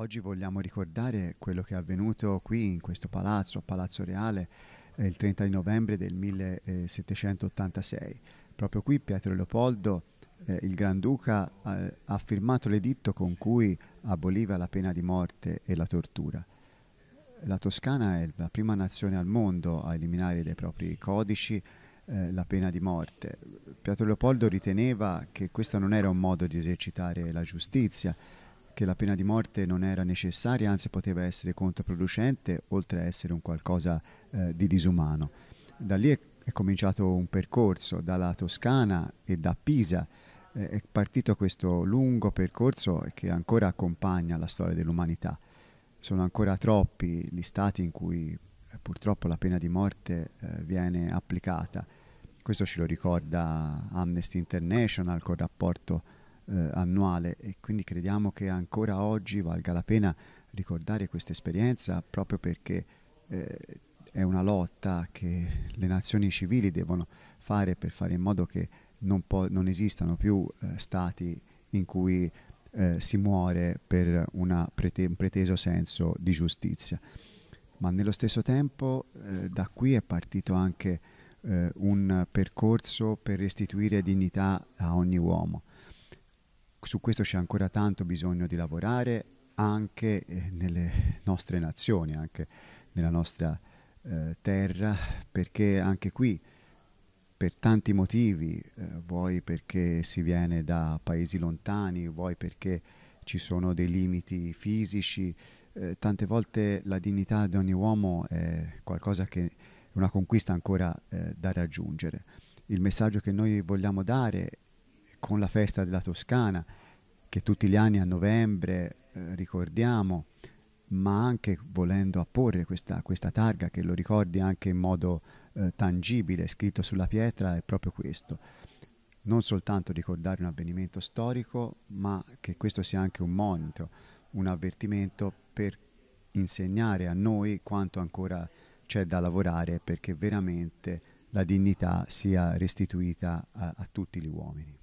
Oggi vogliamo ricordare quello che è avvenuto qui in questo palazzo, a Palazzo Reale, eh, il 30 novembre del 1786. Proprio qui Pietro Leopoldo, eh, il Granduca, eh, ha firmato l'editto con cui aboliva la pena di morte e la tortura. La Toscana è la prima nazione al mondo a eliminare dai propri codici eh, la pena di morte. Pietro Leopoldo riteneva che questo non era un modo di esercitare la giustizia, che la pena di morte non era necessaria, anzi poteva essere controproducente, oltre a essere un qualcosa eh, di disumano. Da lì è, è, cominciato un percorso, dalla Toscana e da Pisa eh, è partito questo lungo percorso che ancora accompagna la storia dell'umanità. Sono ancora troppi gli stati in cui eh, purtroppo la pena di morte eh, viene applicata. Questo ce lo ricorda Amnesty International col rapporto eh, annuale e quindi crediamo che ancora oggi valga la pena ricordare questa esperienza proprio perché eh, è una lotta che le nazioni civili devono fare per fare in modo che non, po- non esistano più eh, stati in cui eh, si muore per prete- un preteso senso di giustizia. Ma nello stesso tempo eh, da qui è partito anche eh, un percorso per restituire dignità a ogni uomo su questo c'è ancora tanto bisogno di lavorare anche eh, nelle nostre nazioni, anche nella nostra eh, terra, perché anche qui per tanti motivi, eh, vuoi perché si viene da paesi lontani, vuoi perché ci sono dei limiti fisici, eh, tante volte la dignità di ogni uomo è qualcosa che è una conquista ancora eh, da raggiungere. Il messaggio che noi vogliamo dare con la festa della Toscana, che tutti gli anni a novembre eh, ricordiamo, ma anche volendo apporre questa, questa, targa che lo ricordi anche in modo eh, tangibile, scritto sulla pietra, è proprio questo. Non soltanto ricordare un avvenimento storico, ma che questo sia anche un monito, un avvertimento per insegnare a noi quanto ancora c'è da lavorare perché veramente la dignità sia restituita a, a tutti gli uomini.